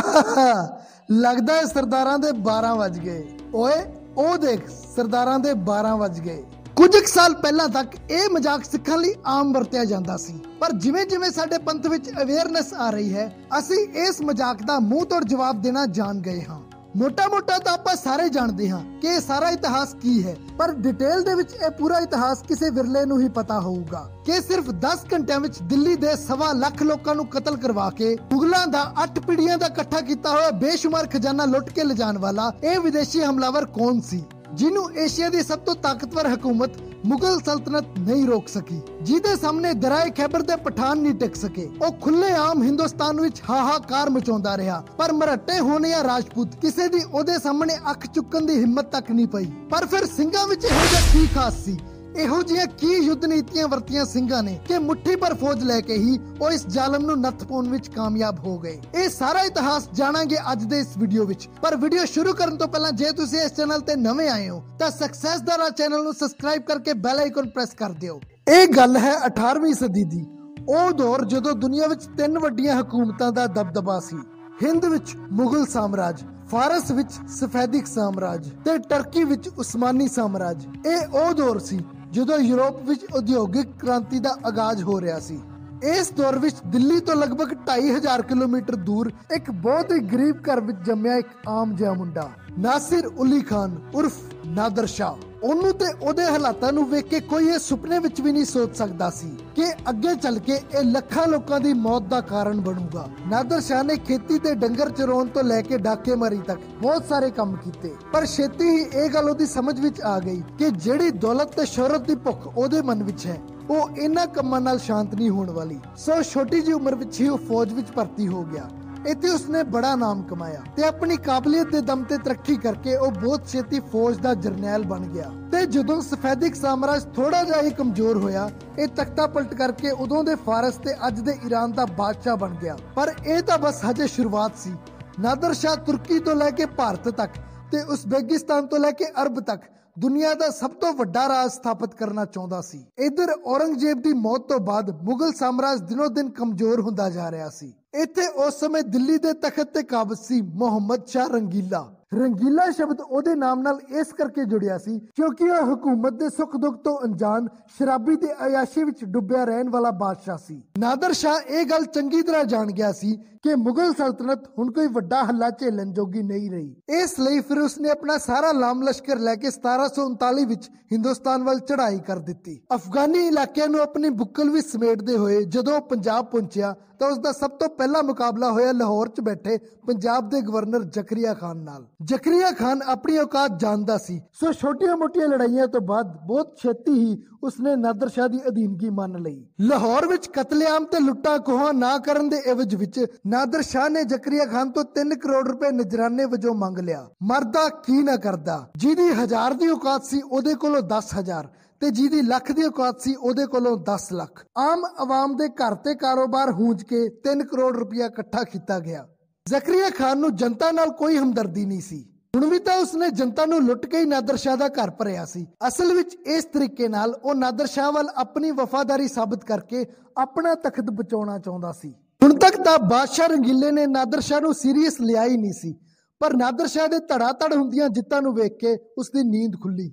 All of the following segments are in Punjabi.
ਲੱਗਦਾ ਹੈ ਸਰਦਾਰਾਂ ਦੇ 12 ਵਜ ਗਏ ਓਏ ਉਹ ਦੇਖ ਸਰਦਾਰਾਂ ਦੇ 12 ਵਜ ਗਏ ਕੁਝ ਕੁ ਸਾਲ ਪਹਿਲਾਂ ਤੱਕ ਇਹ ਮਜ਼ਾਕ ਸਿੱਖਣ ਲਈ ਆਮ ਵਰਤਿਆ ਜਾਂਦਾ ਸੀ ਪਰ ਜਿਵੇਂ-ਜਿਵੇਂ ਸਾਡੇ ਪੰਥ ਵਿੱਚ ਅਵੇਅਰਨੈਸ ਆ ਰਹੀ ਹੈ ਅਸੀਂ ਇਸ ਮਜ਼ਾਕ ਦਾ ਮੂੰਹ ਤੋੜ ਜਵਾਬ ਦੇਣਾ ਜਾਣ ਗਏ ਹਾਂ ਮੋਟਾ-ਮੋਟਾ ਤਾਂ ਆਪਾਂ ਸਾਰੇ ਜਾਣਦੇ ਹਾਂ ਕਿ ਇਹ ਸਾਰਾ ਇਤਿਹਾਸ ਕੀ ਹੈ ਪਰ ਡਿਟੇਲ ਦੇ ਵਿੱਚ ਇਹ ਪੂਰਾ ਇਤਿਹਾਸ ਕਿਸੇ ਵਿਰਲੇ ਨੂੰ ਹੀ ਪਤਾ ਹੋਊਗਾ ਕਿ ਸਿਰਫ 10 ਘੰਟਿਆਂ ਵਿੱਚ ਦਿੱਲੀ ਦੇ ਸਵਾ ਲੱਖ ਲੋਕਾਂ ਨੂੰ ਕਤਲ ਕਰਵਾ ਕੇ ਮੁਗਲਾਂ ਦਾ 8 ਪੀੜੀਆਂ ਦਾ ਇਕੱਠਾ ਕੀਤਾ ਹੋਇਆ ਬੇਸ਼ੁਮਾਰ ਖਜ਼ਾਨਾ ਲੁੱਟ ਕੇ ਲਿਜਾਣ ਵਾਲਾ ਇਹ ਵਿਦੇਸ਼ੀ ਹਮਲਾਵਰ ਕੌਣ ਸੀ ਜਿਹਨੂੰ ਏਸ਼ੀਆ ਦੀ ਸਭ ਤੋਂ ਤਾਕਤਵਰ ਹਕੂਮਤ ਮੁਗਲ ਸਲਤਨਤ ਨਹੀਂ ਰੋਕ ਸਕੀ ਜਿਹਦੇ ਸਾਹਮਣੇ ਦਰਾਏ ਖੈਬਰ ਦੇ ਪਠਾਨ ਨਹੀਂ ਟਿਕ ਸਕੇ ਉਹ ਖੁੱਲੇ ਆਮ ਹਿੰਦੁਸਤਾਨ ਵਿੱਚ ਹਾਹਾਕਾਰ ਮਚਾਉਂਦਾ ਰਿਹਾ ਪਰ ਮਰੱਟੇ ਹੋਣੇ ਰਾਜਪੂਤ ਕਿਸੇ ਦੀ ਉਹਦੇ ਸਾਹਮਣੇ ਅੱਖ ਚੁੱਕਣ ਦੀ ਹਿੰਮਤ ਤੱਕ ਨਹੀਂ ਪਈ ਪਰ ਫਿਰ ਸਿੰਘਾਂ ਵਿੱਚ ਇਹੋ ਜਿਹਾ ਕੀ ਖਾਸ ਸੀ ਇਹੋ ਜਿਹੀਆਂ ਕੀ ਯੁੱਧ ਨੀਤੀਆਂ ਵਰਤੀਆਂ ਸਿੰਘਾਂ ਨੇ ਕਿ ਮੁੱਠੀ ਭਰ ਫੌਜ ਲੈ ਕੇ ਹੀ ਉਹ ਇਸ ਜ਼ਾਲਮ ਨੂੰ ਨੱਥ ਪਾਉਣ ਵਿੱਚ ਕਾਮਯਾਬ ਹੋ ਗਏ ਇਹ ਸਾਰਾ ਇਤਿਹਾਸ ਜਾਣਾਂਗੇ ਅੱਜ ਦੇ ਇਸ ਵੀਡੀਓ ਵਿੱਚ ਪਰ ਵੀਡੀਓ ਸ਼ੁਰੂ ਕਰਨ ਤੋਂ ਪਹਿਲਾਂ ਜੇ ਤੁਸੀਂ ਇਸ ਚੈਨਲ ਤੇ ਨਵੇਂ ਆਏ ਹੋ ਤਾਂ ਸਕਸੈਸ ਦਾ ਰਾ ਚੈਨਲ ਨੂੰ ਸਬਸਕ੍ਰਾਈਬ ਕਰਕੇ ਬੈਲ ਆਈਕਨ ਪ੍ਰੈਸ ਕਰ ਦਿਓ ਇਹ ਗੱਲ ਹੈ 18ਵੀਂ ਸਦੀ ਦੀ ਉਹ ਦੌਰ ਜਦੋਂ ਦੁਨੀਆ ਵਿੱਚ ਤਿੰਨ ਵੱਡੀਆਂ ਹਕੂਮਤਾਂ ਦਾ ਦਬਦਬਾ ਸੀ ਹਿੰਦ ਵਿੱਚ ਮੁਗਲ ਸਾਮਰਾਜ ਫਾਰਸ ਵਿੱਚ ਸਫੈਦਿਕ ਸਾਮਰਾਜ ਤੇ ਟਰਕੀ ਵਿੱਚ ਉਸਮਾਨੀ ਸਾਮਰਾਜ ਇਹ ਉਹ ਦੌਰ ਸੀ ਜਦੋਂ ਯੂਰਪ ਵਿੱਚ ਉਦਯੋਗਿਕ ਕ੍ਰਾਂਤੀ ਦਾ ਆਗਾਜ਼ ਹੋ ਰਿਹਾ ਸੀ ਇਸ ਦੌਰ ਵਿੱਚ ਦਿੱਲੀ ਤੋਂ ਲਗਭਗ 2500 ਕਿਲੋਮੀਟਰ ਦੂਰ ਇੱਕ ਬਹੁਤ ਹੀ ਗਰੀਬ ਘਰ ਵਿੱਚ ਜੰਮਿਆ ਇੱਕ ਆਮ ਜਿਹਾ ਮੁੰਡਾ ਨਾਸਿਰ ਉਲੀ ਖਾਨ ਉਰਫ ਨਾਦਰ ਸ਼ਾ ਉਹਨੂੰ ਤੇ ਉਹਦੇ ਹਾਲਾਤਾਂ ਨੂੰ ਵੇਖ ਕੇ ਕੋਈ ਇਹ ਸੁਪਨੇ ਵਿੱਚ ਵੀ ਨਹੀਂ ਸੋਚ ਸਕਦਾ ਸੀ ਕਿ ਅੱਗੇ ਚੱਲ ਕੇ ਇਹ ਲੱਖਾਂ ਲੋਕਾਂ ਦੀ ਮੌਤ ਦਾ ਕਾਰਨ ਬਣੂਗਾ ਨਾਦਰ ਸ਼ਾਹ ਨੇ ਖੇਤੀ ਤੇ ਡੰਗਰ ਚਰਾਉਣ ਤੋਂ ਲੈ ਕੇ ਡਾਕੇ ਮਾਰੀ ਤੱਕ ਬਹੁਤ ਸਾਰੇ ਕੰਮ ਕੀਤੇ ਪਰ ਛੇਤੀ ਹੀ ਇਹ ਗੱਲ ਉਹਦੀ ਸਮਝ ਵਿੱਚ ਆ ਗਈ ਕਿ ਜਿਹੜੀ ਦੌਲਤ ਤੇ ਸ਼ੌਹਰਤ ਦੀ ਭੁੱਖ ਉਹਦੇ ਮਨ ਵਿੱਚ ਹੈ ਉਹ ਇਹਨਾਂ ਕੰਮਾਂ ਨਾਲ ਸ਼ਾਂਤ ਨਹੀਂ ਹੋਣ ਵਾਲੀ ਸੋ ਛੋਟੀ ਜੀ ਉਮਰ ਵਿੱਚ ਹੀ ਉਹ ਫੌਜ ਵਿੱਚ ਭਰਤੀ ਹੋ ਗਿਆ ਇੱਥੇ ਉਸਨੇ ਬੜਾ ਨਾਮ ਕਮਾਇਆ ਤੇ ਆਪਣੀ ਕਾਬਲੀਅਤ ਦੇ ਦਮ ਤੇ ਤਰੱਕੀ ਕਰਕੇ ਉਹ ਬਹੁਤ ਛੇਤੀ ਫੌਜ ਦਾ ਜਰਨੈਲ ਬਣ ਗਿਆ ਤੇ ਜਦੋਂ ਸਫੈਦਿਕ ਸਾਮਰਾਜ ਥੋੜਾ ਜਿਹਾ ਹੀ ਕਮਜ਼ੋਰ ਹੋਇਆ ਇਹ ਤਖਤਾ ਪਲਟ ਕਰਕੇ ਉਦੋਂ ਦੇ ਫਾਰਸ ਤੇ ਅੱਜ ਦੇ ਈਰਾਨ ਦਾ ਬਾਦਸ਼ਾਹ ਬਣ ਗਿਆ ਪਰ ਇਹ ਤਾਂ ਬਸ ਹਜੇ ਸ਼ੁਰੂਆਤ ਸੀ ਨਾਦਰ ਸ਼ਾਹ ਤੁਰਕੀ ਤੋਂ ਲੈ ਕੇ ਭਾਰਤ ਤੱਕ ਤੇ ਉਜ਼ਬੇਕਿਸਤਾਨ ਤੋਂ ਲੈ ਕੇ ਅਰਬ ਤੱਕ ਦੁਨੀਆ ਦਾ ਸਭ ਤੋਂ ਵੱਡਾ ਰਾਜ ਸਥਾਪਿਤ ਕਰਨਾ ਚਾਹੁੰਦਾ ਸੀ ਇਧਰ ਔਰੰਗਜ਼ੇਬ ਦੀ ਮੌਤ ਤੋਂ ਬਾਅਦ ਮੁਗਲ ਸਾਮਰਾਜ ਦਿਨੋ-ਦਿਨ ਕਮਜ਼ੋਰ ਹੁੰਦਾ ਜਾ ਰਿਹਾ ਸੀ ਇੱਥੇ ਉਸ ਸਮੇਂ ਦਿੱਲੀ ਦੇ ਤਖਤ ਤੇ ਕਾਬਜ਼ ਸੀ ਮੁਹੰਮਦ ਸ਼ਾ ਰੰਗੀਲਾ ਰੰਗੀਲਾ ਸ਼ਬਦ ਉਹਦੇ ਨਾਮ ਨਾਲ ਇਸ ਕਰਕੇ ਜੁੜਿਆ ਸੀ ਕਿਉਂਕਿ ਉਹ ਹਕੂਮਤ ਦੇ ਸੁੱਖ ਦੁੱਖ ਤੋਂ ਅਣਜਾਣ ਸ਼ਰਾਬੀ ਤੇ ਅਯਾਸ਼ੀ ਵਿੱਚ ਡੁੱਬਿਆ ਰਹਿਣ ਵਾਲਾ ਬਾਦਸ਼ਾਹ ਸੀ ਨਾਦਰ ਸ਼ਾ ਇਹ ਗੱਲ ਚੰਗੀ ਤਰ੍ਹਾਂ ਜਾਣ ਗਿਆ ਸੀ ਕਿ ਮੁਗਲ ਸਲਤਨਤ ਹੁਣ ਕੋਈ ਵੱਡਾ ਹੱਲਾ ਝੇਲਣ ਜੋਗੀ ਨਹੀਂ ਰਹੀ ਇਸ ਲਈ ਫਿਰ ਉਸਨੇ ਆਪਣਾ ਸਾਰਾ ਲਾਮ ਲਸ਼ਕਰ ਲੈ ਕੇ 1739 ਵਿੱਚ ਹਿੰਦੁਸਤਾਨ ਵੱਲ ਚੜ੍ਹਾਈ ਕਰ ਦਿੱਤੀ ਅਫਗਾਨੀ ਇਲਾਕਿਆਂ ਨੂੰ ਆਪਣੀ ਬੁੱਕਲ ਵਿੱਚ ਸਮੇਟਦੇ ਹੋਏ ਜਦੋਂ ਪੰਜਾਬ ਪਹੁੰਚਿਆ ਤਾਂ ਉਸ ਦਾ ਸਭ ਤੋਂ ਪਹਿਲਾ ਮੁਕਾਬਲਾ ਹੋਇਆ ਲਾਹੌਰ 'ਚ ਬੈਠੇ ਪੰਜਾਬ ਦੇ ਗਵਰਨਰ ਜ਼ਕਰੀਆ ਖਾਨ ਨਾਲ ਜ਼ਕਰੀਆ ਖਾਨ ਆਪਣੀ ਔਕਾਤ ਜਾਣਦਾ ਸੀ ਸੋ ਛੋਟੀਆਂ-ਮੋਟੀਆਂ ਲੜਾਈਆਂ ਤੋਂ ਬਾਅਦ ਬਹੁਤ ਛੇਤੀ ਹੀ ਉਸਨੇ ਨਾਦਰ ਸ਼ਾਹ ਦੀ ਅਧੀਨਗੀ ਮੰਨ ਲਈ ਲਾਹੌਰ ਵਿੱਚ ਕਤਲੇਆਮ ਤੇ ਲੁੱਟਾਂ ਖੋਹਾਂ ਨਾ ਕਰਨ ਦੇ ਇਵਜ ਵਿੱਚ ਨਾਦਰ ਸ਼ਾਹ ਨੇ ਜ਼ਕਰੀਆ ਖਾਨ ਤੋਂ 3 ਕਰੋੜ ਰੁਪਏ ਨਜਰਾਨੇ ਵਜੋਂ ਮੰਗ ਲਿਆ ਮਰਦਾ ਕੀ ਨਾ ਕਰਦਾ ਜਿਹਦੀ ਹਜ਼ਾਰ ਦੀ ਔਕਾਤ ਸੀ ਉਹਦੇ ਕੋਲੋਂ 10000 ਤੇ ਜਿਹਦੀ ਲੱਖ ਦੀ ਔਕਾਤ ਸੀ ਉਹਦੇ ਕੋਲੋਂ 10 ਲੱਖ ਆਮ ਆਵਾਮ ਦੇ ਘਰ ਤੇ ਕਾਰੋਬਾਰ ਹੂੰਜ ਕੇ 3 ਕਰੋੜ ਰੁਪਇਆ ਇਕੱਠਾ ਕੀਤਾ ਗਿਆ ਜ਼ਕਰੀਆ ਖਾਨ ਨੂੰ ਜਨਤਾ ਨਾਲ ਕੋਈ ਹਮਦਰਦੀ ਨਹੀਂ ਸੀ ਹੁਣ ਵੀ ਤਾਂ ਉਸਨੇ ਜਨਤਾ ਨੂੰ ਲੁੱਟ ਕੇ ਹੀ ਨਾਦਰ ਸ਼ਾਹ ਦਾ ਘਰ ਭਰਿਆ ਸੀ ਅਸਲ ਵਿੱਚ ਇਸ ਤਰੀਕੇ ਨਾਲ ਉਹ ਨਾਦਰ ਸ਼ਾਹ ਵੱਲ ਆਪਣੀ ਵਫਾਦਾਰੀ ਸਾਬਤ ਕਰਕੇ ਆਪਣਾ ਤਖਤ ਬਚਾਉਣਾ ਚਾਹੁੰਦਾ ਸੀ ਹੁਣ ਤੱਕ ਤਾਂ ਬਾਦਸ਼ਾਹ ਰੰਗੀਲੇ ਨੇ ਨਾਦਰ ਸ਼ਾਹ ਨੂੰ ਸੀਰੀਅਸ ਲਿਆ ਹੀ ਨਹੀਂ ਸੀ ਪਰ ਨਾਦਰ ਸ਼ਾਹ ਦੇ ਧੜਾ ਧੜ ਹੁੰਦੀਆਂ ਜਿੱਤਾਂ ਨੂੰ ਵੇਖ ਕੇ ਉਸ ਦੀ ਨੀਂਦ ਖੁੱਲੀ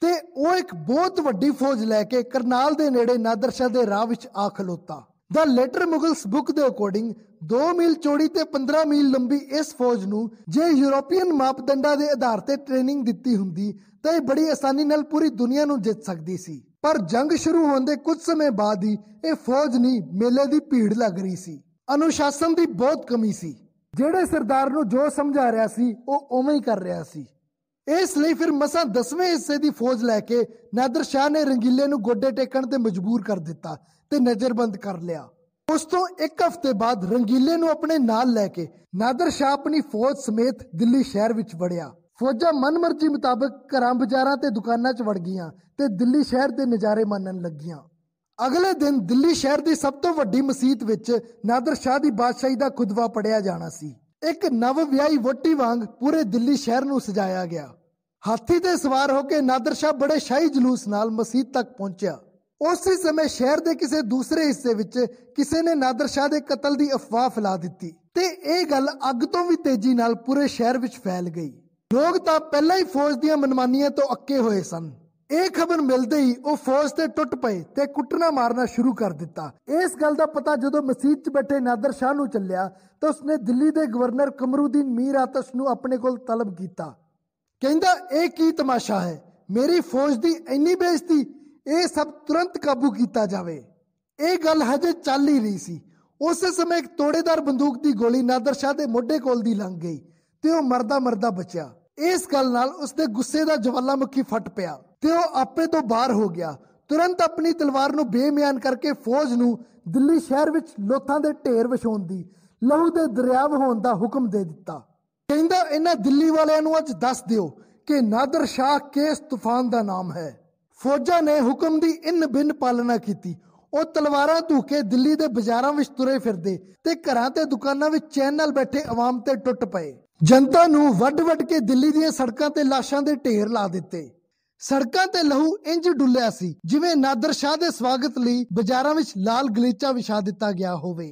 ਤੇ ਉਹ ਇੱਕ ਬਹੁਤ ਵੱਡੀ ਫੌਜ ਲੈ ਕੇ ਕਰਨਾਲ ਦੇ ਨੇੜੇ ਨਾਦਰ ਸ਼ਾਹ ਦੇ ਰਾਹ ਵਿੱਚ ਆ ਖਲੋਤਾ ਦਾ ਲੈਟਰ ਮੁਗਲਸ ਬੁੱਕ ਦੇ ਅਕੋਰਡਿੰਗ 2 ਮੀਲ ਚੌੜੀ ਤੇ 15 ਮੀਲ ਲੰਬੀ ਇਸ ਫੌਜ ਨੂੰ ਜੇ ਯੂਰੋਪੀਅਨ ਮਾਪਦੰਡਾਂ ਦੇ ਆਧਾਰ ਤੇ ਟ੍ਰੇਨਿੰਗ ਦਿੱਤੀ ਹੁੰਦੀ ਤਾਂ ਇਹ ਬੜੀ ਆਸਾਨੀ ਨਾਲ ਪੂਰੀ ਦੁਨੀਆ ਨੂੰ ਜਿੱਤ ਸਕਦੀ ਸੀ ਪਰ ਜੰਗ ਸ਼ੁਰੂ ਹੋਣ ਦੇ ਕੁਝ ਸਮੇਂ ਬਾਅਦ ਹੀ ਇਹ ਫੌਜ ਨਹੀਂ ਮੇਲੇ ਦੀ ਭੀੜ ਲੱਗ ਰਹੀ ਸੀ ਅਨੁਸ਼ਾਸਨ ਦੀ ਬਹੁਤ ਕਮੀ ਸੀ ਜਿਹੜੇ ਸਰਦਾਰ ਨੂੰ ਜੋ ਸਮਝਾ ਰਿਹਾ ਸੀ ਉਹ ਉਵੇਂ ਹੀ ਕਰ ਰਿਹਾ ਸੀ ਇਸ ਲਈ ਫਿਰ ਮਸਾਂ 10ਵੇਂ ਹਿੱਸੇ ਦੀ ਫੌਜ ਲੈ ਕੇ ਨਾਦਰ ਸ਼ਾਹ ਨੇ ਰੰਗੀਲੇ ਨੂੰ ਗੋਡੇ ਟੇਕਣ ਤੇ ਮਜਬੂਰ ਕਰ ਦਿੱਤਾ ਤੇ ਨਜ਼ਰਬੰਦ ਕਰ ਲਿਆ ਉਸ ਤੋਂ ਇੱਕ ਹਫ਼ਤੇ ਬਾਅਦ ਰੰਗੀਲੇ ਨੂੰ ਆਪਣੇ ਨਾਲ ਲੈ ਕੇ ਨਾਦਰ ਸ਼ਾਹ ਆਪਣੀ ਫੌਜ ਸਮੇਤ ਦਿੱਲੀ ਸ਼ਹਿਰ ਵਿੱਚ ਵੜਿਆ ਫੌਜਾਂ ਮਨਮਰਜ਼ੀ ਮੁਤਾਬਕ ਘਰਾਂ ਬਾਜ਼ਾਰਾਂ ਤੇ ਦੁਕਾਨਾਂ 'ਚ ਵੜ ਗਈਆਂ ਤੇ ਦਿੱਲੀ ਸ਼ਹਿਰ ਦੇ ਨਜ਼ਾਰੇ ਮਾਣਨ ਲੱਗੀਆਂ ਅਗਲੇ ਦਿਨ ਦਿੱਲੀ ਸ਼ਹਿਰ ਦੀ ਸਭ ਤੋਂ ਵੱਡੀ ਮਸਜਿਦ ਵਿੱਚ ਨਾਦਰ ਸ਼ਾਹ ਦੀ ਬਾਦਸ਼ਾਹੀ ਦਾ ਖੁਦਵਾ ਪੜਿਆ ਜਾਣਾ ਸੀ ਇੱਕ ਨਵ ਵਿਆਹੀ ਵੋਟੀ ਵਾਂਗ ਪੂਰੇ ਦਿੱਲੀ ਸ਼ਹਿਰ ਨੂੰ ਸਜਾਇਆ ਗਿਆ ਹਾਥੀ ਤੇ ਸਵਾਰ ਹੋ ਕੇ ਨਾਦਰ ਸ਼ਾਹ ਬੜੇ ਸ਼ਾਹੀ ਜਲੂਸ ਨਾਲ ਮਸਜਿਦ ਤੱਕ ਪਹੁੰਚਿਆ ਉਸੇ ਸਮੇਂ ਸ਼ਹਿਰ ਦੇ ਕਿਸੇ ਦੂਸਰੇ ਹਿੱਸੇ ਵਿੱਚ ਕਿਸੇ ਨੇ ਨਾਦਰ ਸ਼ਾਹ ਦੇ ਕਤਲ ਦੀ ਅਫਵਾਹ ਫੈਲਾ ਦਿੱਤੀ ਤੇ ਇਹ ਗੱਲ ਅੱਗ ਤੋਂ ਵੀ ਤੇਜ਼ੀ ਨਾਲ ਪੂਰੇ ਸ਼ਹਿਰ ਵਿੱਚ ਫੈਲ ਗਈ ਲੋਕ ਤਾਂ ਪਹਿਲਾਂ ਹੀ ਫੌਜ ਦੀਆਂ ਮਨਮਾਨੀਆਂ ਤੋਂ ਅੱਕੇ ਹੋਏ ਸਨ ਇਹ ਖਬਰ ਮਿਲਦੇ ਹੀ ਉਹ ਫੌਜ ਤੇ ਟੁੱਟ ਪਏ ਤੇ ਕੁੱਟਣਾ ਮਾਰਨਾ ਸ਼ੁਰੂ ਕਰ ਦਿੱਤਾ ਇਸ ਗੱਲ ਦਾ ਪਤਾ ਜਦੋਂ ਮਸਜਿਦ 'ਚ ਬੈਠੇ ਨਾਦਰ ਸ਼ਾਹ ਨੂੰ ਚੱਲਿਆ ਤਾਂ ਉਸਨੇ ਦਿੱਲੀ ਦੇ ਗਵਰਨਰ ਕਮਰੂਦੀਨ ਮੀਰ ਆਤਸ਼ ਨੂੰ ਆਪਣੇ ਕੋਲ ਤਲਬ ਕੀਤਾ ਕਹਿੰਦਾ ਇਹ ਕੀ ਤਮਾਸ਼ਾ ਹੈ ਮੇਰੀ ਫੌਜ ਦੀ ਇੰਨੀ ਬੇਇੱਜ਼ਤੀ ਇਹ ਸਭ ਤੁਰੰਤ ਕਾਬੂ ਕੀਤਾ ਜਾਵੇ ਇਹ ਗੱਲ ਹਜੇ ਚੱਲ ਹੀ ਰਹੀ ਸੀ ਉਸੇ ਸਮੇਂ ਇੱਕ ਤੋੜੇਦਾਰ ਬੰਦੂਕ ਦੀ ਗੋਲੀ ਨਾਦਰ ਸ਼ਾਹ ਦੇ ਮੋਢੇ ਕੋਲ ਦੀ ਲੰਘ ਗਈ ਤੇ ਉਹ ਮਰਦਾ ਮਰਦਾ ਬਚਿਆ ਇਸ ਗੱਲ ਨਾਲ ਉਸਦੇ ਗੁੱਸੇ ਦਾ ਜਵਾਲਾਮੁਖੀ ਫਟ ਪਿਆ ਤੇ ਉਹ ਆਪੇ ਤੋਂ ਬਾਹਰ ਹੋ ਗਿਆ ਤੁਰੰਤ ਆਪਣੀ ਤਲਵਾਰ ਨੂੰ ਬੇਮਿਆਨ ਕਰਕੇ ਫੌਜ ਨੂੰ ਦਿੱਲੀ ਸ਼ਹਿਰ ਵਿੱਚ ਲੋਥਾਂ ਦੇ ਢੇਰ ਵਿਛਾਉਣ ਦੀ ਲਹੂ ਦੇ ਦਰਿਆ ਵਹਾਉਣ ਦਾ ਹੁਕਮ ਦੇ ਦਿੱਤਾ ਕਹਿੰਦਾ ਇਹਨਾਂ ਦਿੱਲੀ ਵਾਲਿਆਂ ਨੂੰ ਅੱਜ ਦੱਸ ਦਿਓ ਕਿ ਨਾਦਰ ਸ਼ਾਹ ਕੇਸ ਤੂਫਾਨ ਦਾ ਨਾਮ ਹੈ ਫੌਜਾਂ ਨੇ ਹੁਕਮ ਦੀ ਇਨ ਬਿਨ ਪਾਲਣਾ ਕੀਤੀ ਉਹ ਤਲਵਾਰਾਂ ਧੂਕੇ ਦਿੱਲੀ ਦੇ ਬਾਜ਼ਾਰਾਂ ਵਿੱਚ ਤੁਰੇ ਫਿਰਦੇ ਤੇ ਘਰਾਂ ਤੇ ਦੁਕਾਨਾਂ ਵਿੱਚ ਚੈਨ ਨਾਲ ਬੈਠੇ ਆਵਾਮ ਤੇ ਟੁੱਟ ਪਏ ਜਨਤਾ ਨੂੰ ਵੱਡ-ਵੱਡ ਕੇ ਦਿੱਲੀ ਦੀਆਂ ਸੜਕਾਂ ਤੇ ਲਾਸ਼ਾਂ ਦੇ ਢੇਰ ਲਾ ਦਿੱਤੇ ਸੜਕਾਂ ਤੇ ਲਹੂ ਇੰਜ ਡੁੱਲਿਆ ਸੀ ਜਿਵੇਂ ਨਾਦਰ ਸ਼ਾਹ ਦੇ ਸਵਾਗਤ ਲਈ ਬਾਜ਼ਾਰਾਂ ਵਿੱਚ ਲਾਲ ਗਲੀਚਾ ਵਿਛਾ ਦਿੱਤਾ ਗਿਆ ਹੋਵੇ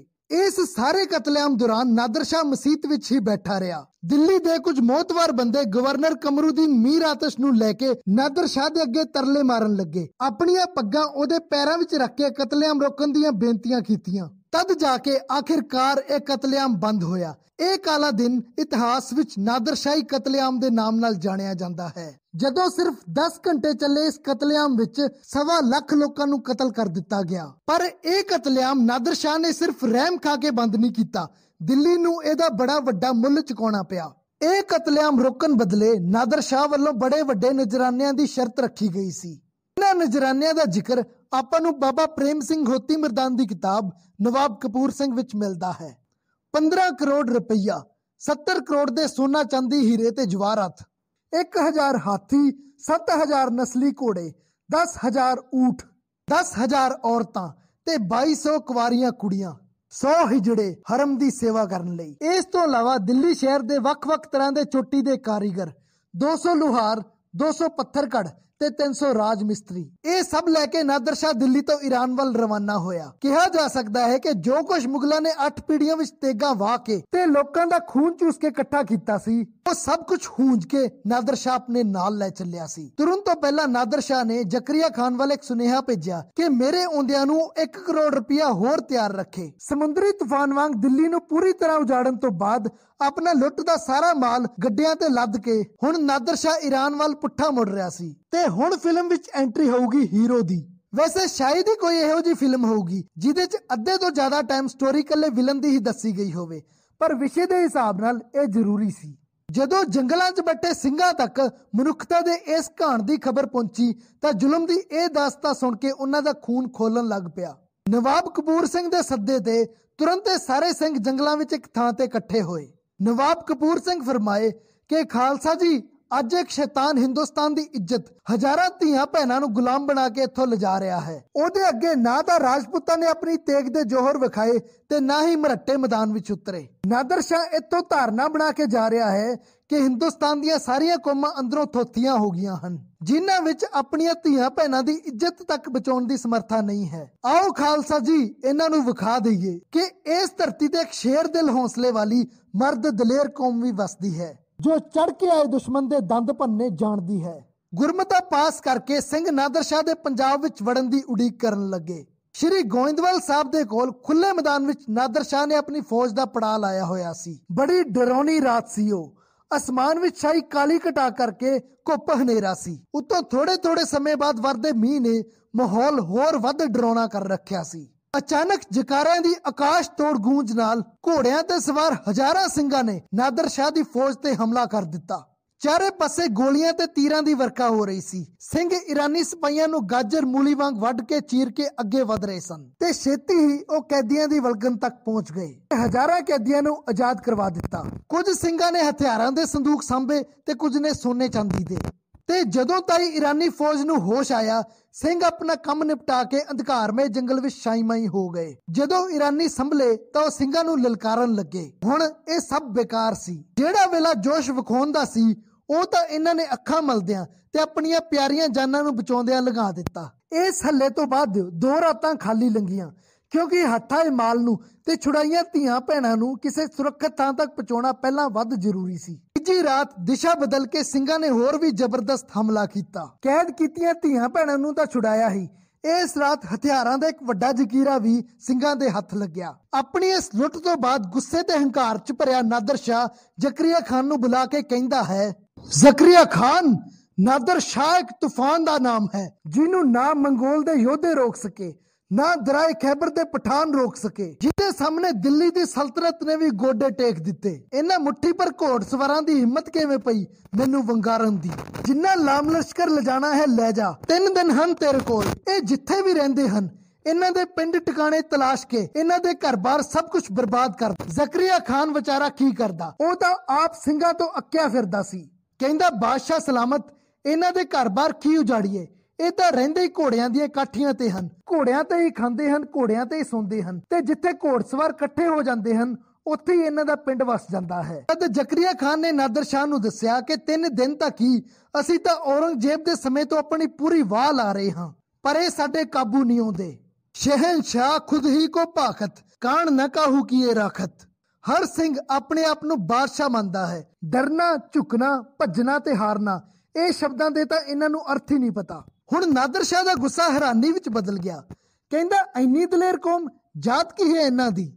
ਇਸ ਸਾਰੇ ਕਤਲੇਆਮ ਦੌਰਾਨ ਨਾਦਰ ਸ਼ਾਹ ਮਸਜਿਦ ਵਿੱਚ ਹੀ ਬੈਠਾ ਰਿਹਾ ਦਿੱਲੀ ਦੇ ਕੁਝ ਮੋਤਵਾਰ ਬੰਦੇ ਗਵਰਨਰ ਕਮਰੂਦੀਨ ਮੀਰ ਆਤਸ਼ ਨੂੰ ਲੈ ਕੇ ਨਾਦਰ ਸ਼ਾਹ ਦੇ ਅੱਗੇ ਤਰਲੇ ਮਾਰਨ ਲੱਗੇ ਆਪਣੀਆਂ ਪੱਗਾਂ ਉਹਦੇ ਪੈਰਾਂ ਵਿੱਚ ਰੱਖ ਕੇ ਕਤਲੇਆਮ ਰੋਕਣ ਦੀਆਂ ਬੇਨਤੀਆਂ ਕੀਤੀਆਂ ਤਦ ਜਾ ਕੇ ਆਖਿਰਕਾਰ ਇਹ ਕਤਲੇਆਮ ਬੰਦ ਹੋਇਆ ਇਹ ਕਾਲਾ ਦਿਨ ਇਤਿਹਾਸ ਵਿੱਚ ਨਾਦਰਸ਼ਾਹੀ ਕਤਲੇਆਮ ਦੇ ਨਾਮ ਨਾਲ ਜਾਣਿਆ ਜਾਂਦਾ ਹੈ ਜਦੋਂ ਸਿਰਫ 10 ਘੰਟੇ ਚੱਲੇ ਇਸ ਕਤਲੇਆਮ ਵਿੱਚ ਸਵਾ ਲੱਖ ਲੋਕਾਂ ਨੂੰ ਕਤਲ ਕਰ ਦਿੱਤਾ ਗਿਆ ਪਰ ਇਹ ਕਤਲੇਆਮ ਨਾਦਰਸ਼ਾਹ ਨੇ ਸਿਰਫ ਰਹਿਮ ਖਾ ਕੇ ਬੰਦ ਨਹੀਂ ਕੀਤਾ ਦਿੱਲੀ ਨੂੰ ਇਹਦਾ ਬੜਾ ਵੱਡਾ ਮੁੱਲ ਚੁਕਾਉਣਾ ਪਿਆ ਇਹ ਕਤਲੇਆਮ ਰੋਕਣ ਬਦਲੇ ਨਾਦਰ ਸ਼ਾਹ ਵੱਲੋਂ ਬੜੇ ਵੱਡੇ ਨਜ਼ਰਾਨਿਆਂ ਦੀ ਸ਼ਰਤ ਰੱਖੀ ਗਈ ਸੀ ਇਹਨਾਂ ਨਜ਼ਰਾਨਿਆਂ ਦਾ ਜ਼ਿਕਰ ਆਪਾਂ ਨੂੰ ਬਾਬਾ ਪ੍ਰੇਮ ਸਿੰਘ ਹੋਤੀ ਮਰਦਾਨ ਦੀ ਕਿਤਾਬ ਨਵਾਬ ਕਪੂਰ ਸਿੰਘ ਵਿੱਚ ਮਿਲਦਾ ਹੈ 15 ਕਰੋੜ ਰੁਪਈਆ 70 ਕਰੋੜ ਦੇ ਸੋਨਾ ਚਾਂਦੀ ਹੀਰੇ ਤੇ ਜਵਾਹਰਾਤ 1000 ਹਾਥੀ 7000 ਨਸਲੀ ਘੋੜੇ 10000 ਊਠ 10000 ਔਰਤਾਂ ਤੇ 2200 ਕੁਵਾਰੀਆਂ ਕੁੜੀਆਂ 100 ਹਿਜੜੇ ਹਰਮ ਦੀ ਸੇਵਾ ਕਰਨ ਲਈ ਇਸ ਤੋਂ ਇਲਾਵਾ ਦਿੱਲੀ ਸ਼ਹਿਰ ਦੇ ਵੱਖ-ਵੱਖ ਤਰ੍ਹਾਂ ਦੇ ਚੋਟੀ ਦੇ ਕਾਰੀਗਰ 200 ਲੋਹਾਰ 200 ਕੜ ਤੇ 300 ਰਾਜ ਮਿਸਤਰੀ ਇਹ ਸਭ ਲੈ ਕੇ ਨਾਦਰ ਸ਼ਾਹ ਦਿੱਲੀ ਤੋਂ ਈਰਾਨ ਵੱਲ ਰਵਾਨਾ ਹੋਇਆ ਕਿਹਾ ਜਾ ਸਕਦਾ ਹੈ ਕਿ ਜੋ ਕੁਝ ਮੁਗਲਾਂ ਨੇ 8 ਪੀੜੀਆਂ ਵਿੱਚ ਤੇਗਾ ਵਾਹ ਕੇ ਤੇ ਲੋਕਾਂ ਦਾ ਖੂਨ ਚੂਸ ਕੇ ਇਕੱਠਾ ਕੀਤਾ ਸੀ ਉਹ ਸਭ ਕੁਝ ਹੂੰਜ ਕੇ ਨਾਦਰ ਸ਼ਾਹ ਆਪਣੇ ਨਾਲ ਲੈ ਚੱਲਿਆ ਸੀ ਤੁਰੰਤ ਤੋਂ ਪਹਿਲਾਂ ਨਾਦਰ ਸ਼ਾਹ ਨੇ ਜ਼ਕਰੀਆ ਖਾਨ ਵੱਲ ਇੱਕ ਸੁਨੇਹਾ ਭੇਜਿਆ ਕਿ ਮੇਰੇ ਉਂਦਿਆਂ ਨੂੰ 1 ਕਰੋੜ ਰੁਪਇਆ ਹੋਰ ਤਿਆਰ ਰੱਖੇ ਸਮੁੰਦਰੀ ਤੂਫਾਨ ਵਾਂਗ ਦਿੱਲੀ ਨੂੰ ਪੂਰੀ ਤਰ੍ਹਾਂ ਉਜਾੜਨ ਤੋਂ ਬਾਅਦ ਆਪਣਾ ਲੁੱਟ ਦਾ ਸਾਰਾ ਮਾਲ ਗੱਡਿਆਂ ਤੇ ਲੱਦ ਕੇ ਹੁਣ ਨਾਦਰ ਸ਼ਾਹ ਈਰਾਨ ਵੱਲ ਪੁੱਠਾ ਮੁੜ ਰਿਹਾ ਸੀ ਤੇ ਤੇ ਹੁਣ ਫਿਲਮ ਵਿੱਚ ਐਂਟਰੀ ਹੋਊਗੀ ਹੀਰੋ ਦੀ ਵੈਸੇ ਸ਼ਾਇਦ ਹੀ ਕੋਈ ਇਹੋ ਜੀ ਫਿਲਮ ਹੋਊਗੀ ਜਿਹਦੇ 'ਚ ਅੱਧੇ ਤੋਂ ਜ਼ਿਆਦਾ ਟਾਈਮ ਸਟੋਰੀ ਕੱਲੇ ਵਿਲਨ ਦੀ ਹੀ ਦੱਸੀ ਗਈ ਹੋਵੇ ਪਰ ਵਿਸ਼ੇ ਦੇ ਹਿਸਾਬ ਨਾਲ ਇਹ ਜ਼ਰੂਰੀ ਸੀ ਜਦੋਂ ਜੰਗਲਾਂ 'ਚ ਬੱਟੇ ਸਿੰਘਾਂ ਤੱਕ ਮਨੁੱਖਤਾ ਦੇ ਇਸ ਘਾਣ ਦੀ ਖਬਰ ਪਹੁੰਚੀ ਤਾਂ ਜ਼ੁਲਮ ਦੀ ਇਹ ਦਾਸਤਾ ਸੁਣ ਕੇ ਉਹਨਾਂ ਦਾ ਖੂਨ ਖੋਲਣ ਲੱਗ ਪਿਆ ਨਵਾਬ ਕਪੂਰ ਸਿੰਘ ਦੇ ਸੱਦੇ ਤੇ ਤੁਰੰਤ ਸਾਰੇ ਸਿੰਘ ਜੰਗਲਾਂ ਵਿੱਚ ਇੱਕ ਥਾਂ ਤੇ ਇਕੱਠੇ ਹੋਏ ਨਵਾਬ ਕਪੂਰ ਸਿੰਘ ਫਰਮਾਏ ਕਿ ਖਾਲਸਾ ਜੀ ਅੱਜ ਇੱਕ ਸ਼ੈਤਾਨ ਹਿੰਦੁਸਤਾਨ ਦੀ ਇੱਜ਼ਤ ਹਜ਼ਾਰਾਂ ਧੀਆਂ ਭੈਣਾਂ ਨੂੰ ਗੁਲਾਮ ਬਣਾ ਕੇ ਇੱਥੋਂ ਲਿਜਾ ਰਿਹਾ ਹੈ ਉਹਦੇ ਅੱਗੇ ਨਾ ਤਾਂ ਰਾਜਪੂਤਾਂ ਨੇ ਆਪਣੀ ਤੇਗ ਦੇ ਜੋਹਰ ਵਿਖਾਏ ਤੇ ਨਾ ਹੀ ਮਰੱਟੇ ਮੈਦਾਨ ਵਿੱਚ ਉਤਰੇ ਨਾਦਰ ਸ਼ਾ ਇੱਥੋਂ ਧਾਰਨਾ ਬਣਾ ਕੇ ਜਾ ਰਿਹਾ ਹੈ ਕਿ ਹਿੰਦੁਸਤਾਨ ਦੀਆਂ ਸਾਰੀਆਂ ਕੌਮਾਂ ਅੰਦਰੋਂ ਥੋਥੀਆਂ ਹੋ ਗਈਆਂ ਹਨ ਜਿਨ੍ਹਾਂ ਵਿੱਚ ਆਪਣੀਆਂ ਧੀਆਂ ਭੈਣਾਂ ਦੀ ਇੱਜ਼ਤ ਤੱਕ ਬਚਾਉਣ ਦੀ ਸਮਰੱਥਾ ਨਹੀਂ ਹੈ ਆਓ ਖਾਲਸਾ ਜੀ ਇਹਨਾਂ ਨੂੰ ਵਿਖਾ ਦਈਏ ਕਿ ਇਸ ਧਰਤੀ ਤੇ ਇੱਕ ਸ਼ੇਰ ਦਿਲ ਹੌਸਲੇ ਵਾਲੀ ਮਰਦ ਦਲੇਰ ਕੌਮ ਵੀ ਵਸਦੀ ਹੈ ਜੋ ਚੜ ਕੇ ਆਏ ਦੁਸ਼ਮਣ ਦੇ ਦੰਦ ਭੰਨੇ ਜਾਣਦੀ ਹੈ ਗੁਰਮਤਾ ਪਾਸ ਕਰਕੇ ਸਿੰਘ ਨਾਦਰ ਸ਼ਾਹ ਦੇ ਪੰਜਾਬ ਵਿੱਚ ਵੜਨ ਦੀ ਉਡੀਕ ਕਰਨ ਲੱਗੇ ਸ਼੍ਰੀ ਗੋਇੰਦਵਾਲ ਸਾਹਿਬ ਦੇ ਕੋਲ ਖੁੱਲੇ ਮੈਦਾਨ ਵਿੱਚ ਨਾਦਰ ਸ਼ਾਹ ਨੇ ਆਪਣੀ ਫੌਜ ਦਾ ਪੜਾਅ ਲਾਇਆ ਹੋਇਆ ਸੀ ਬੜੀ ਡਰਾਉਣੀ ਰਾਤ ਸੀ ਉਹ ਅਸਮਾਨ ਵਿੱਚ ਛਾਈ ਕਾਲੀ ਘਟਾ ਕਰਕੇ ਕੋਪ ਹਨੇਰਾ ਸੀ ਉਤੋਂ ਥੋੜੇ ਥੋੜੇ ਸਮੇਂ ਬਾਅਦ ਵਰਦੇ ਮੀਂਹ ਨੇ ਮਾਹੌਲ ਹੋਰ ਵੱਧ ਡਰਾਉਣਾ ਕਰ ਰੱਖਿਆ ਸੀ ਅਚਾਨਕ ਜਕਾਰਾਂ ਦੀ ਆਕਾਸ਼ ਤੋੜ ਗੂੰਜ ਨਾਲ ਘੋੜਿਆਂ ਤੇ ਸਵਾਰ ਹਜ਼ਾਰਾਂ ਸਿੰਘਾਂ ਨੇ ਨਾਦਰ ਸ਼ਾਹ ਦੀ ਫੌਜ ਤੇ ਹਮਲਾ ਕਰ ਦਿੱਤਾ ਚਾਰੇ ਪਾਸੇ ਗੋਲੀਆਂ ਤੇ ਤੀਰਾਂ ਦੀ ਵਰਖਾ ਹੋ ਰਹੀ ਸੀ ਸਿੰਘ ਇਰਾਨੀ ਸਿਪਾਹੀਆਂ ਨੂੰ ਗਾਜਰ ਮੂਲੀ ਵਾਂਗ ਵੱਢ ਕੇ چیر ਕੇ ਅੱਗੇ ਵਧ ਰਹੇ ਸਨ ਤੇ ਛੇਤੀ ਹੀ ਉਹ ਕੈਦੀਆਂ ਦੀ ਵਲਗਨ ਤੱਕ ਪਹੁੰਚ ਗਏ ਹਜ਼ਾਰਾਂ ਕੈਦੀਆਂ ਨੂੰ ਆਜ਼ਾਦ ਕਰਵਾ ਦਿੱਤਾ ਕੁਝ ਸਿੰਘਾਂ ਨੇ ਹਥਿਆਰਾਂ ਦੇ ਸੰਦੂਕ ਸੰਭੇ ਤੇ ਕੁਝ ਨੇ ਸੋਨੇ ਚਾਂਦੀ ਦੇ ਤੇ ਜਦੋਂ ਤਾਈ ਇਰਾਨੀ ਫੌਜ ਨੂੰ ਹੋਸ਼ ਆਇਆ ਸਿੰਘ ਆਪਣਾ ਕੰਮ ਨਿਪਟਾ ਕੇ ਅੰਧਕਾਰਮੇ ਜੰਗਲ ਵਿੱਚ ਸ਼ਾਈਮਾਈ ਹੋ ਗਏ ਜਦੋਂ ਇਰਾਨੀ ਸੰਭਲੇ ਤਾਂ ਉਹ ਸਿੰਘਾਂ ਨੂੰ ਲਲਕਾਰਨ ਲੱਗੇ ਹੁਣ ਇਹ ਸਭ ਬੇਕਾਰ ਸੀ ਜਿਹੜਾ ਵੇਲਾ ਜੋਸ਼ ਵਿਖਾਉਣ ਦਾ ਸੀ ਉਹ ਤਾਂ ਇਹਨਾਂ ਨੇ ਅੱਖਾਂ ਮਲਦਿਆਂ ਤੇ ਆਪਣੀਆਂ ਪਿਆਰੀਆਂ ਜਾਨਾਂ ਨੂੰ ਬਚਾਉਂਦਿਆਂ ਲਗਾ ਦਿੱਤਾ ਇਸ ਹੱਲੇ ਤੋਂ ਬਾਅਦ ਦੋ ਰਾਤਾਂ ਖਾਲੀ ਲੰਗੀਆਂ ਕਿਉਂਕਿ ਹੱਥਾਂ ਮਾਲ ਨੂੰ ਤੇ ਛੁੜਾਈਆਂ ਧੀਆਂ ਭੈਣਾਂ ਨੂੰ ਕਿਸੇ ਸੁਰੱਖਿਅਤ ਥਾਂ ਤੱਕ ਪਹੁੰਚਾਉਣਾ ਪਹਿਲਾਂ ਵੱਧ ਜ਼ਰੂਰੀ ਸੀ ਤੀਜੀ ਰਾਤ ਦਿਸ਼ਾ ਬਦਲ ਕੇ ਸਿੰਘਾਂ ਨੇ ਹੋਰ ਵੀ ਜ਼ਬਰਦਸਤ ਹਮਲਾ ਕੀਤਾ ਕੈਦ ਕੀਤੀਆਂ ਧੀਆਂ ਭੈਣਾਂ ਨੂੰ ਤਾਂ ਛੁਡਾਇਆ ਹੀ ਇਸ ਰਾਤ ਹਥਿਆਰਾਂ ਦਾ ਇੱਕ ਵੱਡਾ ਜ਼ਖੀਰਾ ਵੀ ਸਿੰਘਾਂ ਦੇ ਹੱਥ ਲੱਗਿਆ ਆਪਣੀ ਇਸ ਲੁੱਟ ਤੋਂ ਬਾਅਦ ਗੁੱਸੇ ਤੇ ਹੰਕਾਰ 'ਚ ਭਰਿਆ ਨਾਦਰ ਸ਼ਾ ਜ਼ਕਰੀਆ ਖਾਨ ਨੂੰ ਬੁਲਾ ਕੇ ਕਹਿੰਦਾ ਹੈ ਜ਼ਕਰੀਆ ਖਾਨ ਨਾਦਰ ਸ਼ਾਹ ਇੱਕ ਤੂਫਾਨ ਦਾ ਨਾਮ ਹੈ ਜਿਹਨੂੰ ਨਾ ਮੰਗੋਲ ਦੇ ਯੋਧੇ ਰੋਕ ਸਕੇ ਨਾ ਦਰਾਇ ਖੈਬਰ ਦੇ ਪਠਾਨ ਰੋਕ ਸਕੇ ਜਿਹਦੇ ਸਾਹਮਣੇ ਦਿੱਲੀ ਦੀ ਸਲਤਨਤ ਨੇ ਵੀ ਗੋਡੇ ਟੇਕ ਦਿੱਤੇ ਇਹਨਾਂ ਮੁੱਠੀ ਪਰ ਘੋੜਸਵਾਰਾਂ ਦੀ ਹਿੰਮਤ ਕਿਵੇਂ ਪਈ ਮੈਨੂੰ ਵੰਗਾਰਨ ਦੀ ਜਿੰਨਾ ਲਾਮ ਲਸ਼ਕਰ ਲਜਾਣਾ ਹੈ ਲੈ ਜਾ ਤਿੰਨ ਦਿਨ ਹਨ ਤੇਰੇ ਕੋਲ ਇਹ ਜਿੱਥੇ ਵੀ ਰਹਿੰਦੇ ਹਨ ਇਹਨਾਂ ਦੇ ਪਿੰਡ ਟਿਕਾਣੇ ਤਲਾਸ਼ ਕੇ ਇਹਨਾਂ ਦੇ ਘਰ-ਬਾਰ ਸਭ ਕੁਝ ਬਰਬਾਦ ਕਰ ਜ਼ਕਰੀਆ ਖਾਨ ਵਿਚਾਰਾ ਕੀ ਕਰਦਾ ਉਹ ਤਾਂ ਆਪ ਸਿੰਘਾਂ ਤੋਂ ਅੱਕਿਆ ਫਿਰਦਾ ਸੀ ਕਹਿੰਦਾ ਬਾਦਸ਼ਾਹ ਸਲਾਮਤ ਇਹਨਾਂ ਦੇ ਘਰ-ਬਾਰ ਕੀ ਉਜਾੜੀਏ ਇਹ ਤਾਂ ਰਹਿੰਦੇ ਹੀ ਘੋੜਿਆਂ ਦੀਆਂ ਕਾਠੀਆਂ ਤੇ ਹਨ ਘੋੜਿਆਂ ਤੇ ਹੀ ਖਾਂਦੇ ਹਨ ਘੋੜਿਆਂ ਤੇ ਹੀ ਸੌਂਦੇ ਹਨ ਤੇ ਜਿੱਥੇ ਘੋੜਸਵਾਰ ਇਕੱਠੇ ਹੋ ਜਾਂਦੇ ਹਨ ਉੱਥੇ ਹੀ ਇਹਨਾਂ ਦਾ ਪਿੰਡ ਵਸ ਜਾਂਦਾ ਹੈ ਤਦ ਜ਼ਕਰੀਆ ਖਾਨ ਨੇ ਨਾਦਰ ਸ਼ਾਹ ਨੂੰ ਦੱਸਿਆ ਕਿ ਤਿੰਨ ਦਿਨ ਤੱਕ ਹੀ ਅਸੀਂ ਤਾਂ ਔਰੰਗਜ਼ੇਬ ਦੇ ਸਮੇਂ ਤੋਂ ਆਪਣੀ ਪੂਰੀ ਵਾਹ ਲਾ ਰਹੇ ਹਾਂ ਪਰ ਇਹ ਸਾਡੇ ਕਾਬੂ ਨਹੀਂ ਆਉਂਦੇ ਸ਼ਹਿਨशाह ਖੁਦ ਹੀ ਕੋ ਪਾਖਤ ਕਾਣ ਨਾ ਕਾਹੂ ਕੀ ਇਹ ਰਾਖਤ ਹਰ ਸਿੰਘ ਆਪਣੇ ਆਪ ਨੂੰ ਬਾਦਸ਼ਾਹ ਮੰਨਦਾ ਹੈ ਡਰਨਾ ਝੁਕਣਾ ਭੱਜਣਾ ਤੇ ਹਾਰਨਾ ਇਹ ਸ਼ਬਦਾਂ ਦੇ ਤਾਂ ਇਹਨਾਂ ਨੂੰ ਅਰਥ ਹੀ ਨਹੀਂ ਪਤਾ ਹੁਣ ਨਾਦਰ ਸ਼ਾਹ ਦਾ ਗੁੱਸਾ ਹੈਰਾਨੀ ਵਿੱਚ ਬਦਲ ਗਿਆ ਕਹਿੰਦਾ ਐਨੀ ਦਲੇਰ ਕੌਮ ਜਾਤ ਕੀ ਹੈ ਇਹਨਾਂ ਦੀ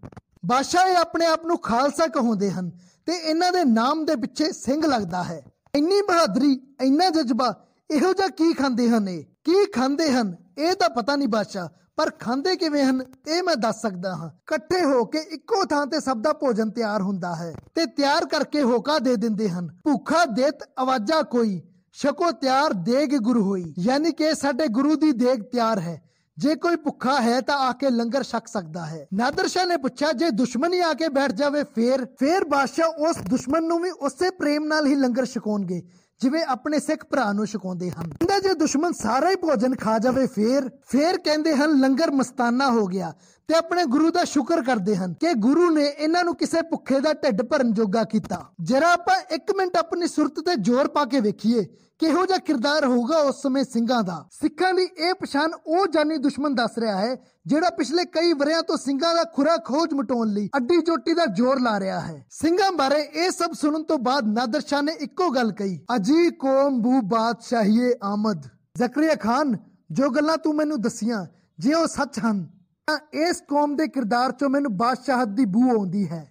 ਬਾਦਸ਼ਾਹ ਇਹ ਆਪਣੇ ਆਪ ਨੂੰ ਖਾਲਸਾ ਕਹਉਂਦੇ ਹਨ ਤੇ ਇਹਨਾਂ ਦੇ ਨਾਮ ਦੇ ਪਿੱਛੇ ਸਿੰਘ ਲੱਗਦਾ ਹੈ ਇੰਨੀ ਬਹਾਦਰੀ ਇੰਨਾ ਜਜ਼ਬਾ ਇਹੋ ਜਿਹਾ ਕੀ ਖਾਂਦੇ ਹਨ ਇਹ ਕੀ ਖਾਂਦੇ ਹਨ ਇਹ ਤਾਂ ਪਤਾ ਨਹੀਂ ਬਾਦਸ਼ਾਹ ਪਰ ਖਾਂਦੇ ਕਿਵੇਂ ਹਨ ਇਹ ਮੈਂ ਦੱਸ ਸਕਦਾ ਹਾਂ ਇਕੱਠੇ ਹੋ ਕੇ ਇੱਕੋ ਥਾਂ ਤੇ ਸਭ ਦਾ ਭੋਜਨ ਤਿਆਰ ਹੁੰਦਾ ਹੈ ਤੇ ਤਿਆਰ ਕਰਕੇ ਹੋਕਾ ਦੇ ਦਿੰਦੇ ਹਨ ਭੁੱਖਾ ਦੇਤ ਆਵਾਜ਼ਾ ਕੋਈ ਸ਼ਕੋ ਤਿਆਰ ਦੇਗ ਗੁਰੂ ਹੋਈ ਯਾਨੀ ਕਿ ਸਾਡੇ ਗੁਰੂ ਦੀ ਦੇਗ ਤਿਆਰ ਹੈ ਜੇ ਕੋਈ ਭੁੱਖਾ ਹੈ ਤਾਂ ਆ ਕੇ ਲੰਗਰ ਛਕ ਸਕਦਾ ਹੈ ਨਾਦਰ ਸ਼ਾਹ ਨੇ ਪੁੱਛਿਆ ਜੇ ਦੁਸ਼ਮਣ ਹੀ ਆ ਕੇ ਬੈਠ ਜਾਵੇ ਫੇਰ ਫੇਰ ਬਾਦਸ਼ਾਹ ਉਸ ਦੁਸ਼ਮਣ ਨੂੰ ਵੀ ਉਸੇ ਪ੍ਰੇਮ ਨਾਲ ਹੀ ਲੰਗਰ ਛਕਾਉਣਗੇ ਜਿਵੇਂ ਆਪਣੇ ਸਿੱਖ ਭਰਾ ਨੂੰ ਛਕਾਉਂਦੇ ਹਨ ਕਹਿੰਦਾ ਜੇ ਦੁਸ਼ਮਣ ਸਾਰਾ ਹੀ ਭੋਜਨ ਖਾ ਜਾਵੇ ਫੇਰ ਫੇਰ ਕਹਿੰਦੇ ਹਨ ਲੰਗਰ ਮਸਤਾਨਾ ਹੋ ਗਿਆ ਤੇ ਆਪਣੇ ਗੁਰੂ ਦਾ ਸ਼ੁਕਰ ਕਰਦੇ ਹਨ ਕਿ ਗੁਰੂ ਨੇ ਇਹਨਾਂ ਨੂੰ ਕਿਸੇ ਭੁੱਖੇ ਦਾ ਢਿੱਡ ਭਰਨ ਜੋਗਾ ਕੀਤਾ ਜਰਾ ਆਪਾਂ 1 ਮਿੰਟ ਆਪਣੀ ਸੁਰਤ ਤੇ ਜ਼ੋਰ ਪਾ ਕੇ ਵੇਖੀਏ ਕਿਹੋ ਜਿਹਾ ਕਿਰਦਾਰ ਹੋਊਗਾ ਉਸ ਸਮੇਂ ਸਿੰਘਾਂ ਦਾ ਸਿੱਖਾਂ ਦੀ ਇਹ ਪਛਾਣ ਉਹ ਜਾਨੀ ਦੁਸ਼ਮਣ ਦੱਸ ਰਿਹਾ ਹੈ ਜਿਹੜਾ ਪਿਛਲੇ ਕਈ ਵਰਿਆਂ ਤੋਂ ਸਿੰਘਾਂ ਦਾ ਖੁਰਾ ਖੋਜ ਮਟਾਉਣ ਲਈ ਅੱਡੀ ਚੋਟੀ ਦਾ ਜ਼ੋਰ ਲਾ ਰਿਹਾ ਹੈ ਸਿੰਘਾਂ ਬਾਰੇ ਇਹ ਸਭ ਸੁਣਨ ਤੋਂ ਬਾਅਦ ਨਾਦਰ ਸ਼ਾਹ ਨੇ ਇੱਕੋ ਗੱਲ ਕਹੀ ਅਜੀ ਕੋਮ ਬੂ ਬਾਦਸ਼ਾਹੀਏ ਆਮਦ ਜ਼ਕਰੀਆ ਖਾਨ ਜੋ ਗੱਲਾਂ ਤੂੰ ਮੈਨੂੰ ਦਸੀਆਂ ਜੇ ਉਹ ਸੱਚ ਹਨ ਇਸ ਕੌਮ ਦੇ ਕਿਰਦਾਰ ਚੋਂ ਮੈਨੂੰ ਬਾਦਸ਼ਾਹਤ ਦੀ ਬੂ ਆਉਂਦੀ ਹੈ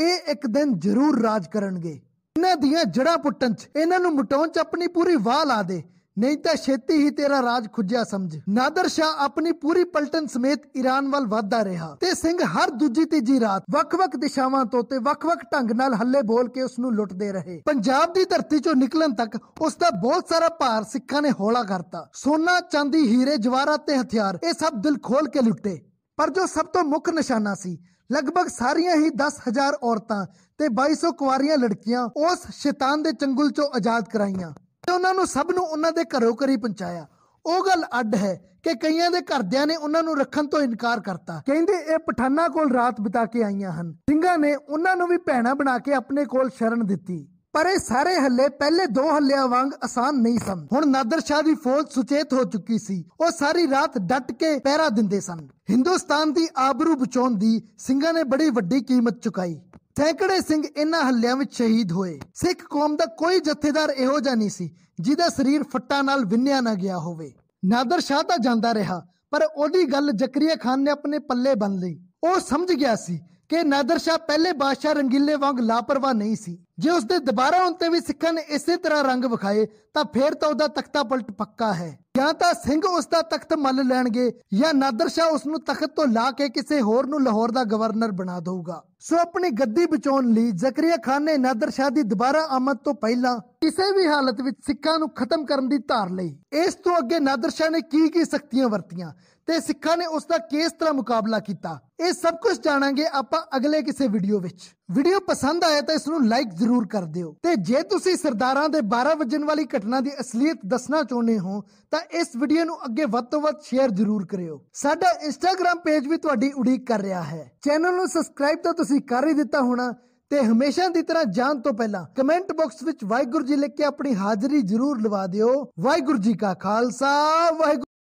ਇਹ ਇੱਕ ਦਿਨ ਜ਼ਰੂਰ ਰਾਜ ਕਰਨਗੇ ਇਹਨਾਂ ਦੀਆਂ ਜੜਾਂ ਪੁੱਟਣ 'ਚ ਇਹਨਾਂ ਨੂੰ ਮਟਾਉਣ 'ਚ ਆਪਣੀ ਪੂਰੀ ਵਾਹ ਲਾ ਦੇ ਨਹੀਂ ਤਾਂ ਛੇਤੀ ਹੀ ਤੇਰਾ ਰਾਜ ਖੁੱਜਿਆ ਸਮਝ ਨਾਦਰ ਸ਼ਾ ਆਪਣੀ ਪੂਰੀ ਪਲਟਨ ਸਮੇਤ ਈਰਾਨ ਵੱਲ ਵਧਦਾ ਰਿਹਾ ਤੇ ਸਿੰਘ ਹਰ ਦੂਜੀ ਤੀਜੀ ਰਾਤ ਵੱਖ-ਵੱਖ ਦਿਸ਼ਾਵਾਂ ਤੋਂ ਤੇ ਵੱਖ-ਵੱਖ ਢੰਗ ਨਾਲ ਹੱਲੇ ਬੋਲ ਕੇ ਉਸ ਨੂੰ ਲੁੱਟਦੇ ਰਹੇ ਪੰਜਾਬ ਦੀ ਧਰਤੀ ਚੋਂ ਨਿਕਲਣ ਤੱਕ ਉਸ ਦਾ ਬਹੁਤ ਸਾਰਾ ਭਾਰ ਸਿੱਖਾਂ ਨੇ ਹੌਲਾ ਕਰਤਾ ਸੋਨਾ ਚਾਂਦੀ ਹੀਰੇ ਜਵਾਹਰਾਤ ਤੇ ਹਥਿਆਰ ਇਹ ਸਭ ਦਿਲ ਖੋਲ ਕੇ ਲੁੱਟੇ ਪਰ ਜੋ ਸਭ ਤੋਂ ਮੁੱਖ ਨਿਸ਼ਾਨਾ ਸੀ ਲਗਭਗ ਸਾਰੀਆਂ ਹੀ 10000 ਔਰਤਾਂ ਤੇ 2200 ਕੁਆਰੀਆਂ ਲੜਕੀਆਂ ਉਸ ਸ਼ੈਤਾਨ ਦੇ ਚੰਗੁਲ ਚੋਂ ਆਜ਼ਾਦ ਕਰਾਈਆਂ ਤੇ ਉਹਨਾਂ ਨੂੰ ਸਭ ਨੂੰ ਉਹਨਾਂ ਦੇ ਘਰੋਂ ਘਰੀ ਪਹੁੰਚਾਇਆ ਉਹ ਗੱਲ ਅੱਡ ਹੈ ਕਿ ਕਈਆਂ ਦੇ ਘਰਦਿਆਂ ਨੇ ਉਹਨਾਂ ਨੂੰ ਰੱਖਣ ਤੋਂ ਇਨਕਾਰ ਕਰਤਾ ਕਹਿੰਦੇ ਇਹ ਪਠਾਨਾਂ ਕੋਲ ਰਾਤ ਬਿਤਾ ਕੇ ਆਈਆਂ ਹਨ ਸਿੰਘਾਂ ਨੇ ਉਹਨਾਂ ਨੂੰ ਵੀ ਭੈਣਾ ਬਣਾ ਕੇ ਆਪਣੇ ਕੋਲ ਸ਼ਰਨ ਦਿੱਤੀ ਪਰ ਇਹ ਸਾਰੇ ਹੱਲੇ ਪਹਿਲੇ ਦੋ ਹੱਲਿਆਂ ਵਾਂਗ ਆਸਾਨ ਨਹੀਂ ਸਨ ਹੁਣ ਨਾਦਰ ਸ਼ਾਹ ਦੀ ਫੌਜ ਸੁਚੇਤ ਹੋ ਚੁੱਕੀ ਸੀ ਉਹ ਸਾਰੀ ਰਾਤ ਡਟ ਕੇ ਪਹਿਰਾ ਦਿੰਦੇ ਸਨ ਹਿੰਦੁਸਤਾਨ ਦੀ ਆਬਰੂ ਬਚਾਉਣ ਦੀ ਸਿੰਘਾਂ ਨੇ ਬੜੀ ਵੱਡੀ ਕੀਮਤ ਚੁਕਾਈ ਸੈਂਕੜੇ ਸਿੰਘ ਇਨ੍ਹਾਂ ਹੱਲਿਆਂ ਵਿੱਚ ਸ਼ਹੀਦ ਹੋਏ ਸਿੱਖ ਕੌਮ ਦਾ ਕੋਈ ਜਥੇਦਾਰ ਇਹੋ ਜਿਹਾ ਨਹੀਂ ਸੀ ਜਿਹਦਾ ਸਰੀਰ ਫੱਟਾਂ ਨਾਲ ਵਿੰਨਿਆ ਨਾ ਗਿਆ ਹੋਵੇ ਨਾਦਰ ਸ਼ਾਹ ਤਾਂ ਜਾਂਦਾ ਰਿਹਾ ਪਰ ਉਹਦੀ ਗੱਲ ਜ਼ਕਰੀਆ ਖਾਨ ਨੇ ਆਪਣੇ ਪੱਲੇ ਬੰਨ ਲਈ ਉਹ ਸਮਝ ਗਿਆ ਸੀ ਕਿ ਨਾਦਰ ਸ਼ਾਹ ਪਹਿਲੇ ਬਾਦਸ਼ਾਹ ਰੰਗੀਲੇ ਵਾਂਗ ਲਾਪਰਵਾਹ ਨਹੀਂ ਸੀ ਜੇ ਉਸ ਦੇ ਦੁਬਾਰਾ ਹੁੰਤੇ ਵੀ ਸਿੱਖਾਂ ਨੇ ਇਸੇ ਤਰ੍ਹਾਂ ਰੰਗ ਵਿਖਾਏ ਤਾਂ ਫੇਰ ਤਾਂ ਉਹਦਾ ਤਖਤਾ ਪਲਟ ਪੱਕਾ ਹੈ ਜਾਂ ਤਾਂ ਸਿੰਘ ਉਸ ਦਾ ਤਖਤ ਮੱਲ ਲੈਣਗੇ ਜਾਂ ਨਾਦਰ ਸ਼ਾਹ ਉਸ ਨੂੰ ਤਖਤ ਤੋਂ ਲਾ ਕੇ ਕਿਸੇ ਹੋਰ ਨੂੰ ਲਾਹੌਰ ਦਾ ਗਵਰਨਰ ਬਣਾ ਦੇਊਗਾ ਸੋ ਆਪਣੀ ਗੱਦੀ ਬਚਾਉਣ ਲਈ ਜ਼ਕਰੀਆ ਖਾਨ ਨੇ ਨਾਦਰ ਸ਼ਾਹ ਦੀ ਦੁਬਾਰਾ ਆਮਦ ਤੋਂ ਪਹਿਲਾਂ ਕਿਸੇ ਵੀ ਹਾਲਤ ਵਿੱਚ ਸਿੱਖਾਂ ਨੂੰ ਖਤਮ ਕਰਨ ਦੀ ਧਾਰ ਲਈ ਇਸ ਤੋਂ ਅੱਗੇ ਨਾਦਰ ਸ਼ਾਹ ਨੇ ਕੀ ਕੀ ਸ਼ਕਤੀਆਂ ਵਰਤੀਆਂ ਤੇ ਸਿੱਖਾਂ ਨੇ ਉਸ ਦਾ ਕਿਸ ਤਰ੍ਹਾਂ ਮੁਕਾਬਲਾ ਕੀਤਾ ਇਹ ਸਭ ਕੁਝ ਜਾਣਾਂਗੇ ਆਪਾਂ ਅਗਲੇ ਕਿਸੇ ਵੀਡੀਓ ਵਿੱਚ ਵੀਡੀਓ ਪਸੰਦ ਆਇਆ ਤਾਂ ਇਸ ਨੂੰ ਲਾਈਕ ਜ਼ਰੂਰ ਕਰ ਦਿਓ ਤੇ ਜੇ ਤੁਸੀਂ ਸਰਦਾਰਾਂ ਦੇ 12 ਵਜਣ ਵਾਲੀ ਘਟਨਾ ਦੀ ਅਸਲੀਅਤ ਦੱਸਣਾ ਚਾਹੁੰਦੇ ਹੋ ਤਾਂ ਇਸ ਵੀਡੀਓ ਨੂੰ ਅੱਗੇ ਵੱਧ ਤੋਂ ਵੱਧ ਸ਼ੇਅਰ ਜ਼ਰੂਰ ਕਰਿਓ ਸਾਡਾ ਇੰਸਟਾਗ੍ਰam ਪੇਜ ਵੀ ਤੁਹਾਡੀ ਉਡੀਕ ਕਰ ਰਿਹਾ ਹੈ ਚੈਨਲ ਨੂੰ ਸਬਸਕ੍ਰਾਈਬ ਤਾਂ ਤੁਸੀਂ ਕਰ ਹੀ ਦਿੱਤਾ ਹੋਣਾ ਤੇ ਹਮੇਸ਼ਾ ਦੀ ਤਰ੍ਹਾਂ ਜਾਣ ਤੋਂ ਪਹਿਲਾਂ ਕਮੈਂਟ ਬਾਕਸ ਵਿੱਚ ਵਾਹਿਗੁਰੂ ਜੀ ਲਿਖ ਕੇ ਆਪਣੀ ਹਾਜ਼ਰੀ ਜ਼ਰੂਰ ਲਵਾ ਦਿਓ ਵਾਹਿਗੁਰੂ ਜੀ ਕਾ ਖਾਲਸਾ ਵਾਹਿਗੁਰੂ